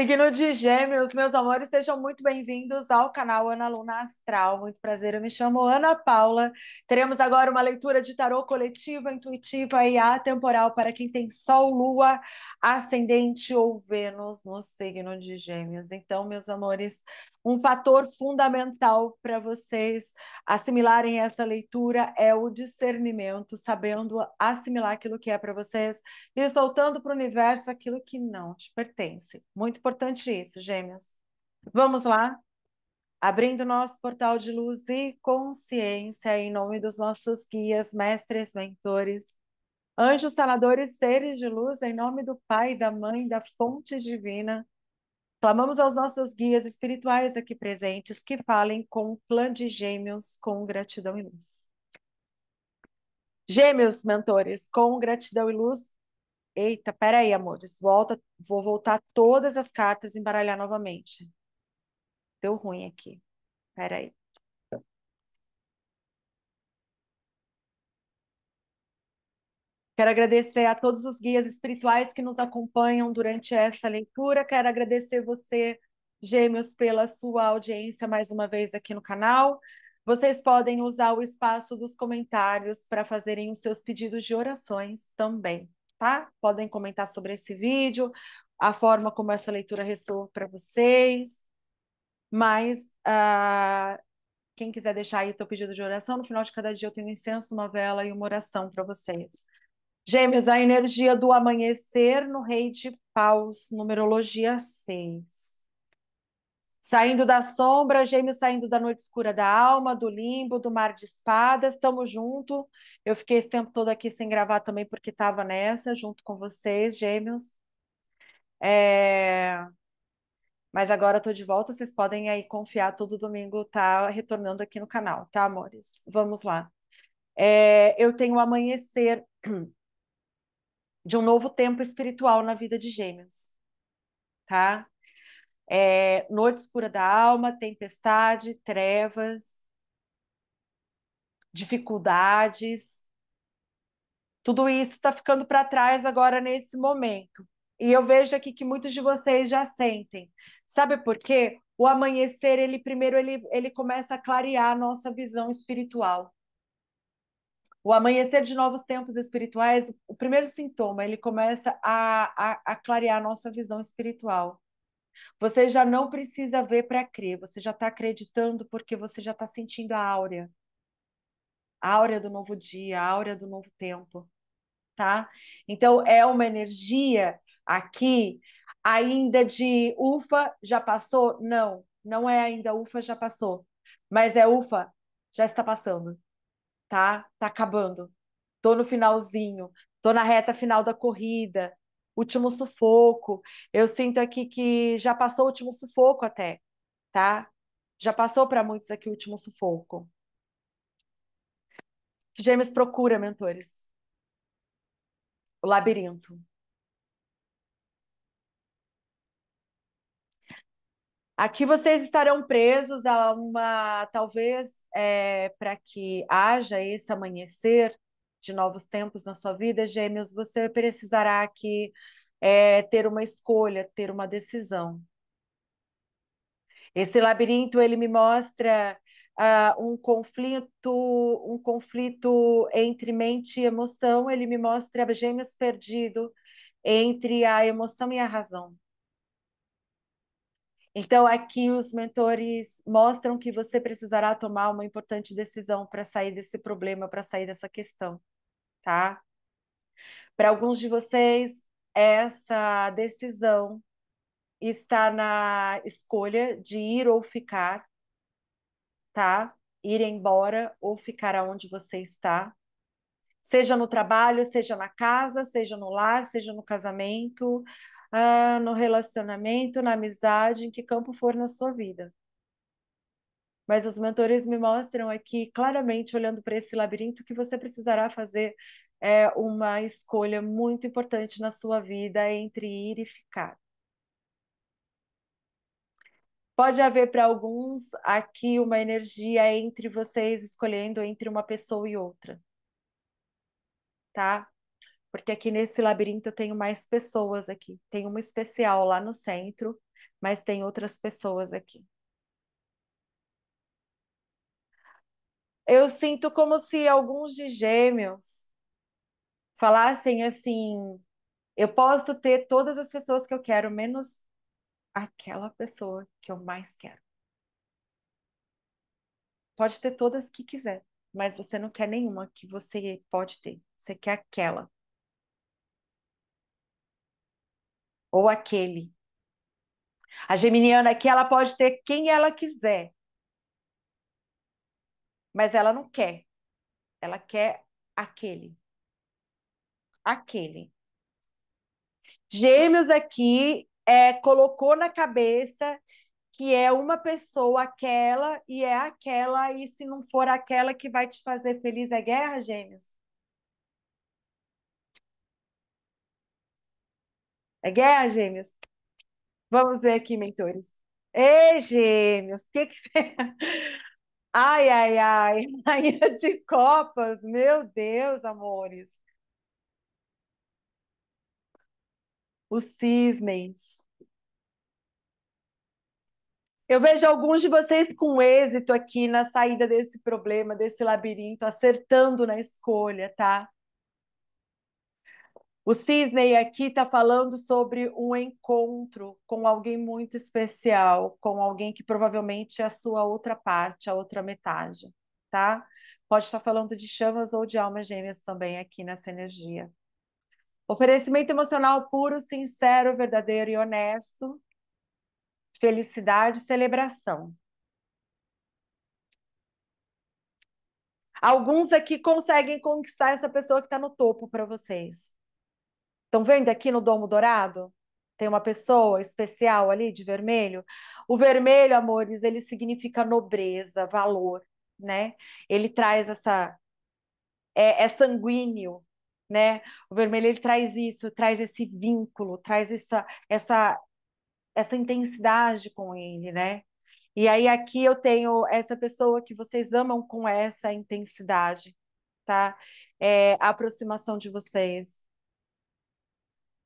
Signo de Gêmeos, meus amores, sejam muito bem-vindos ao canal Ana Luna Astral. Muito prazer, eu me chamo Ana Paula. Teremos agora uma leitura de tarô coletiva, intuitiva e atemporal para quem tem Sol, Lua, Ascendente ou Vênus no signo de Gêmeos. Então, meus amores, um fator fundamental para vocês assimilarem essa leitura é o discernimento, sabendo assimilar aquilo que é para vocês e soltando para o universo aquilo que não te pertence. Muito importante isso, gêmeas. Vamos lá? abrindo nosso portal de luz e consciência em nome dos nossos guias, mestres, mentores, anjos sanadores, seres de luz, em nome do Pai, da Mãe, da Fonte Divina, Clamamos aos nossos guias espirituais aqui presentes que falem com o clã de gêmeos com gratidão e luz. Gêmeos, mentores, com gratidão e luz. Eita, peraí, amores. Volta, vou voltar todas as cartas e embaralhar novamente. Deu ruim aqui. Peraí. Quero agradecer a todos os guias espirituais que nos acompanham durante essa leitura. Quero agradecer você, Gêmeos, pela sua audiência mais uma vez aqui no canal. Vocês podem usar o espaço dos comentários para fazerem os seus pedidos de orações também, tá? Podem comentar sobre esse vídeo, a forma como essa leitura ressoou para vocês. Mas uh, quem quiser deixar aí o seu pedido de oração, no final de cada dia eu tenho incenso, uma vela e uma oração para vocês. Gêmeos, a energia do amanhecer no Rei de Paus, numerologia 6. Saindo da sombra, gêmeos saindo da noite escura da alma, do limbo, do mar de espadas, Estamos junto. Eu fiquei esse tempo todo aqui sem gravar também, porque estava nessa, junto com vocês, gêmeos. É... Mas agora estou de volta, vocês podem aí confiar, todo domingo tá retornando aqui no canal, tá, amores? Vamos lá. É... Eu tenho amanhecer de um novo tempo espiritual na vida de Gêmeos, tá? É, noite escura da alma, tempestade, trevas, dificuldades. Tudo isso está ficando para trás agora nesse momento. E eu vejo aqui que muitos de vocês já sentem. Sabe por quê? O amanhecer, ele primeiro ele, ele começa a clarear a nossa visão espiritual. O amanhecer de novos tempos espirituais, o primeiro sintoma, ele começa a, a, a clarear a nossa visão espiritual. Você já não precisa ver para crer, você já está acreditando porque você já está sentindo a áurea. A áurea do novo dia, a áurea do novo tempo. Tá? Então, é uma energia aqui ainda de ufa, já passou? Não, não é ainda ufa, já passou. Mas é ufa, já está passando tá? Tá acabando. Tô no finalzinho, tô na reta final da corrida, último sufoco. Eu sinto aqui que já passou o último sufoco até, tá? Já passou para muitos aqui o último sufoco. Gêmeos procura mentores. O labirinto. Aqui vocês estarão presos a uma, talvez, é, para que haja esse amanhecer de novos tempos na sua vida, Gêmeos, você precisará aqui é, ter uma escolha, ter uma decisão. Esse labirinto ele me mostra uh, um conflito, um conflito entre mente e emoção. Ele me mostra Gêmeos perdido entre a emoção e a razão. Então, aqui os mentores mostram que você precisará tomar uma importante decisão para sair desse problema, para sair dessa questão, tá? Para alguns de vocês, essa decisão está na escolha de ir ou ficar, tá? Ir embora ou ficar aonde você está. Seja no trabalho, seja na casa, seja no lar, seja no casamento, ah, no relacionamento, na amizade, em que campo for na sua vida. Mas os mentores me mostram aqui claramente, olhando para esse labirinto, que você precisará fazer é, uma escolha muito importante na sua vida entre ir e ficar. Pode haver para alguns aqui uma energia entre vocês escolhendo entre uma pessoa e outra, tá? porque aqui nesse labirinto eu tenho mais pessoas aqui. Tem uma especial lá no centro, mas tem outras pessoas aqui. Eu sinto como se alguns de gêmeos falassem assim: eu posso ter todas as pessoas que eu quero, menos aquela pessoa que eu mais quero. Pode ter todas que quiser, mas você não quer nenhuma que você pode ter. Você quer aquela ou aquele. A geminiana aqui, ela pode ter quem ela quiser, mas ela não quer. Ela quer aquele. Aquele. Gêmeos aqui é, colocou na cabeça que é uma pessoa aquela e é aquela, e se não for aquela que vai te fazer feliz é guerra, gêmeos? É guerra, gêmeos? Vamos ver aqui, mentores. Ei, gêmeos, o que que você... Ai, ai, ai, rainha de copas, meu Deus, amores. Os cisnes. Eu vejo alguns de vocês com êxito aqui na saída desse problema, desse labirinto, acertando na escolha, tá? O Cisney aqui está falando sobre um encontro com alguém muito especial, com alguém que provavelmente é a sua outra parte, a outra metade, tá? Pode estar falando de chamas ou de almas gêmeas também aqui nessa energia. Oferecimento emocional puro, sincero, verdadeiro e honesto. Felicidade e celebração. Alguns aqui conseguem conquistar essa pessoa que está no topo para vocês. Estão vendo aqui no domo dourado? Tem uma pessoa especial ali de vermelho. O vermelho, amores, ele significa nobreza, valor, né? Ele traz essa é, é sanguíneo, né? O vermelho ele traz isso, traz esse vínculo, traz essa essa essa intensidade com ele, né? E aí aqui eu tenho essa pessoa que vocês amam com essa intensidade, tá? É, a aproximação de vocês.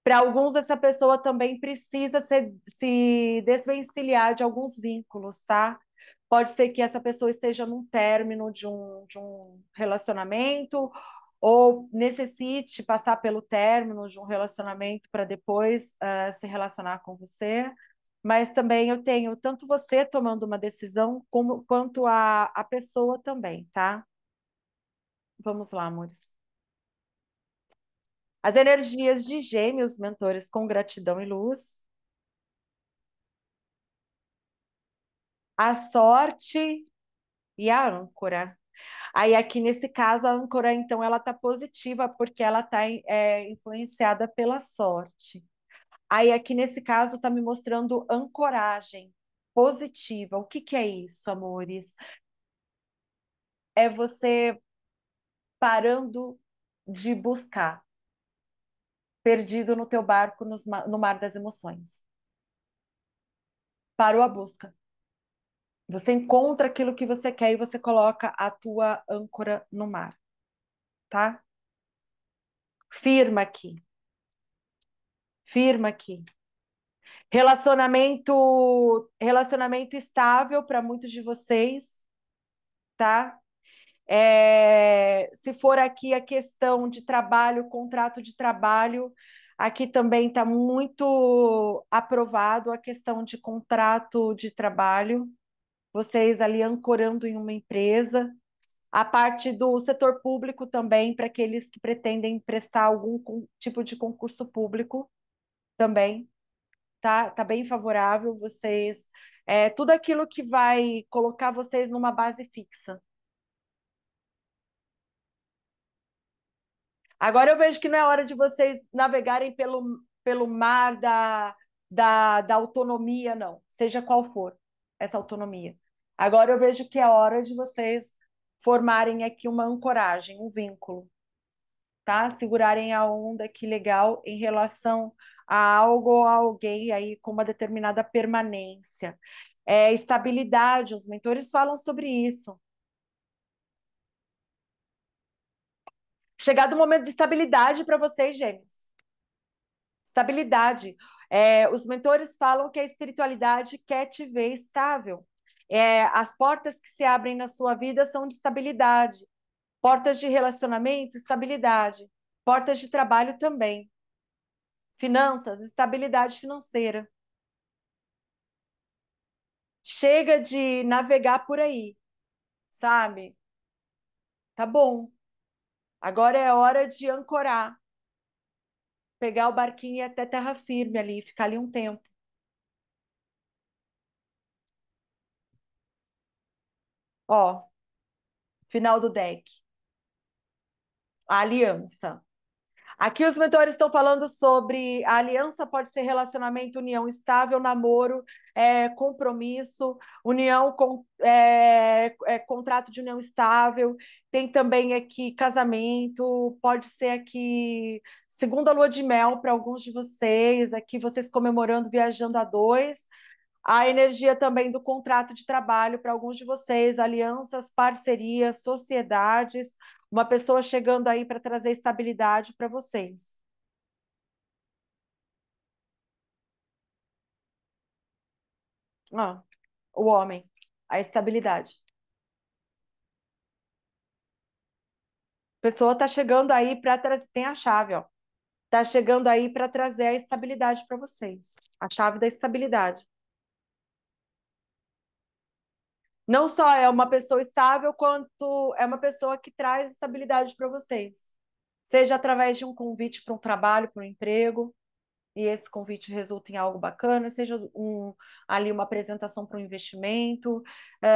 Para alguns, essa pessoa também precisa se, se desvencilhar de alguns vínculos, tá? Pode ser que essa pessoa esteja num término de um, de um relacionamento ou necessite passar pelo término de um relacionamento para depois uh, se relacionar com você. Mas também eu tenho tanto você tomando uma decisão como, quanto a, a pessoa também, tá? Vamos lá, amores. As energias de gêmeos, mentores com gratidão e luz. A sorte e a âncora. Aí aqui nesse caso a âncora então ela tá positiva porque ela tá é, influenciada pela sorte. Aí aqui nesse caso tá me mostrando ancoragem positiva. O que que é isso, amores? É você parando de buscar, perdido no teu barco nos, no mar das emoções. Parou a busca. Você encontra aquilo que você quer e você coloca a tua âncora no mar, tá? Firma aqui. Firma aqui. Relacionamento, relacionamento estável para muitos de vocês, tá? É, se for aqui a questão de trabalho, contrato de trabalho, aqui também está muito aprovado a questão de contrato de trabalho, vocês ali ancorando em uma empresa. A parte do setor público também, para aqueles que pretendem prestar algum tipo de concurso público, também tá, tá bem favorável. Vocês, é, tudo aquilo que vai colocar vocês numa base fixa. Agora eu vejo que não é hora de vocês navegarem pelo, pelo mar da, da, da autonomia, não, seja qual for essa autonomia. Agora eu vejo que é hora de vocês formarem aqui uma ancoragem, um vínculo, tá? Segurarem a onda que legal em relação a algo ou a alguém aí com uma determinada permanência. É, estabilidade, os mentores falam sobre isso. Chegado o momento de estabilidade para vocês, gêmeos. Estabilidade. É, os mentores falam que a espiritualidade quer te ver estável. É, as portas que se abrem na sua vida são de estabilidade. Portas de relacionamento, estabilidade. Portas de trabalho também. Finanças, estabilidade financeira. Chega de navegar por aí, sabe? Tá bom, Agora é hora de ancorar, pegar o barquinho e ir até terra firme ali, ficar ali um tempo. Ó, final do deck. A aliança. Aqui os mentores estão falando sobre a aliança pode ser relacionamento, união estável, namoro, é, compromisso, união com é, é, contrato de união estável, tem também aqui casamento, pode ser aqui segunda lua de mel para alguns de vocês, aqui vocês comemorando, viajando a dois a energia também do contrato de trabalho para alguns de vocês, alianças, parcerias, sociedades, uma pessoa chegando aí para trazer estabilidade para vocês. Ah, o homem, a estabilidade. Pessoa está chegando aí para trazer, tem a chave, ó. está chegando aí para trazer a estabilidade para vocês, a chave da estabilidade. não só é uma pessoa estável, quanto é uma pessoa que traz estabilidade para vocês. Seja através de um convite para um trabalho, para um emprego, e esse convite resulta em algo bacana, seja um, ali uma apresentação para um investimento, um,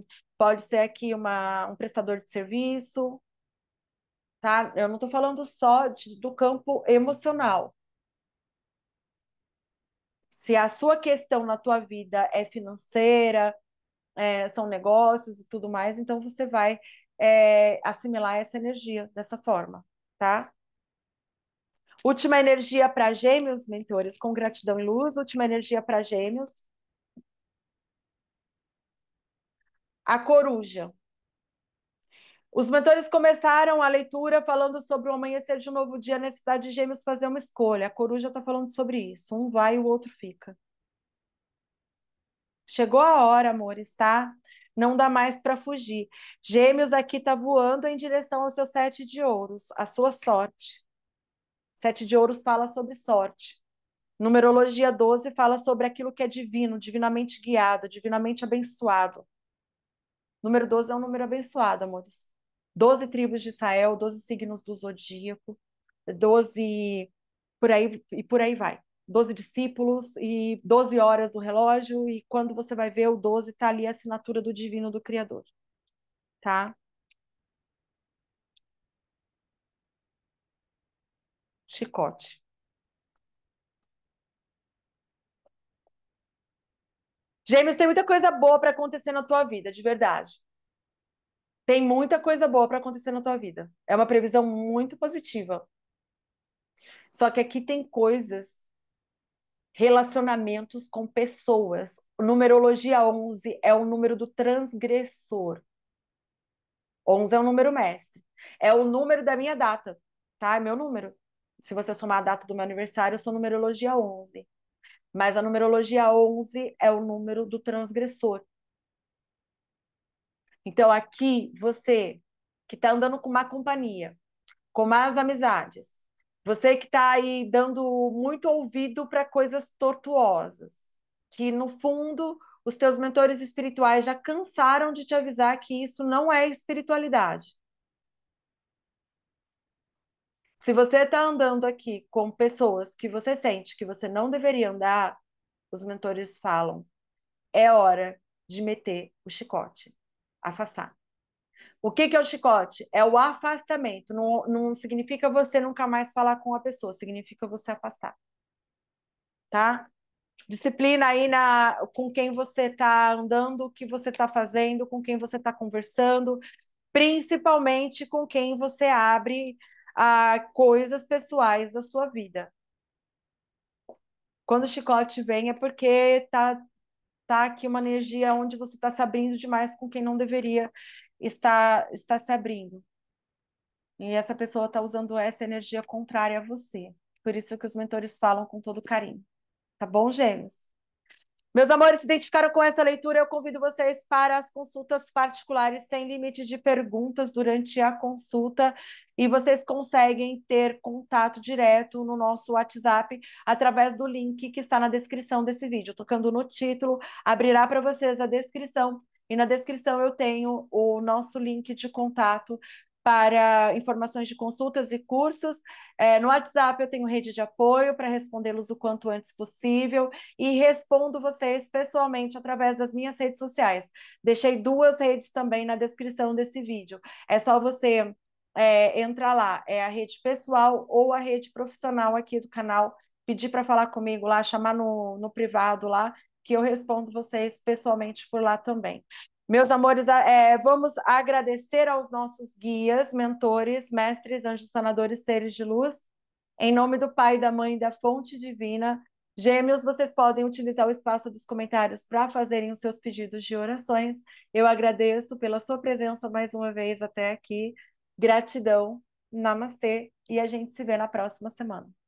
eh, pode ser aqui uma, um prestador de serviço, tá? Eu não estou falando só de, do campo emocional. Se a sua questão na tua vida é financeira, é, são negócios e tudo mais, então você vai é, assimilar essa energia dessa forma, tá? Última energia para gêmeos, mentores, com gratidão e luz. Última energia para gêmeos. A coruja. Os mentores começaram a leitura falando sobre o amanhecer de um novo dia, a necessidade de gêmeos fazer uma escolha. A coruja está falando sobre isso. Um vai e o outro fica. Chegou a hora, amores, tá? Não dá mais para fugir. Gêmeos aqui tá voando em direção ao seu sete de ouros, a sua sorte. Sete de ouros fala sobre sorte. Numerologia 12 fala sobre aquilo que é divino, divinamente guiado, divinamente abençoado. Número 12 é um número abençoado, amores. Doze tribos de Israel, doze signos do zodíaco, 12 por aí e por aí vai. 12 discípulos e 12 horas do relógio, e quando você vai ver o 12, tá ali a assinatura do divino do Criador. Tá? Chicote. Gêmeos, tem muita coisa boa para acontecer na tua vida, de verdade. Tem muita coisa boa para acontecer na tua vida. É uma previsão muito positiva. Só que aqui tem coisas relacionamentos com pessoas. Numerologia 11 é o número do transgressor. 11 é o número mestre. É o número da minha data, tá? É meu número. Se você somar a data do meu aniversário, eu sou numerologia 11. Mas a numerologia 11 é o número do transgressor. Então, aqui, você que está andando com uma companhia, com más amizades, você que está aí dando muito ouvido para coisas tortuosas, que no fundo os teus mentores espirituais já cansaram de te avisar que isso não é espiritualidade. Se você está andando aqui com pessoas que você sente que você não deveria andar, os mentores falam: é hora de meter o chicote, afastar. O que, que é o chicote? É o afastamento. Não, não significa você nunca mais falar com a pessoa, significa você afastar. Tá? Disciplina aí na, com quem você está andando, o que você está fazendo, com quem você está conversando, principalmente com quem você abre a ah, coisas pessoais da sua vida. Quando o chicote vem é porque tá tá aqui uma energia onde você está se abrindo demais com quem não deveria estar, estar se abrindo. E essa pessoa está usando essa energia contrária a você. Por isso que os mentores falam com todo carinho. Tá bom, gêmeos? Meus amores, se identificaram com essa leitura, eu convido vocês para as consultas particulares sem limite de perguntas durante a consulta e vocês conseguem ter contato direto no nosso WhatsApp através do link que está na descrição desse vídeo. Tocando no título, abrirá para vocês a descrição e na descrição eu tenho o nosso link de contato para informações de consultas e cursos. É, no WhatsApp eu tenho rede de apoio para respondê-los o quanto antes possível e respondo vocês pessoalmente através das minhas redes sociais. Deixei duas redes também na descrição desse vídeo. É só você é, entrar lá, é a rede pessoal ou a rede profissional aqui do canal, pedir para falar comigo lá, chamar no, no privado lá, que eu respondo vocês pessoalmente por lá também. Meus amores, é, vamos agradecer aos nossos guias, mentores, mestres, anjos sanadores, seres de luz. Em nome do Pai, da Mãe, da Fonte Divina. Gêmeos, vocês podem utilizar o espaço dos comentários para fazerem os seus pedidos de orações. Eu agradeço pela sua presença mais uma vez até aqui. Gratidão, namastê, e a gente se vê na próxima semana.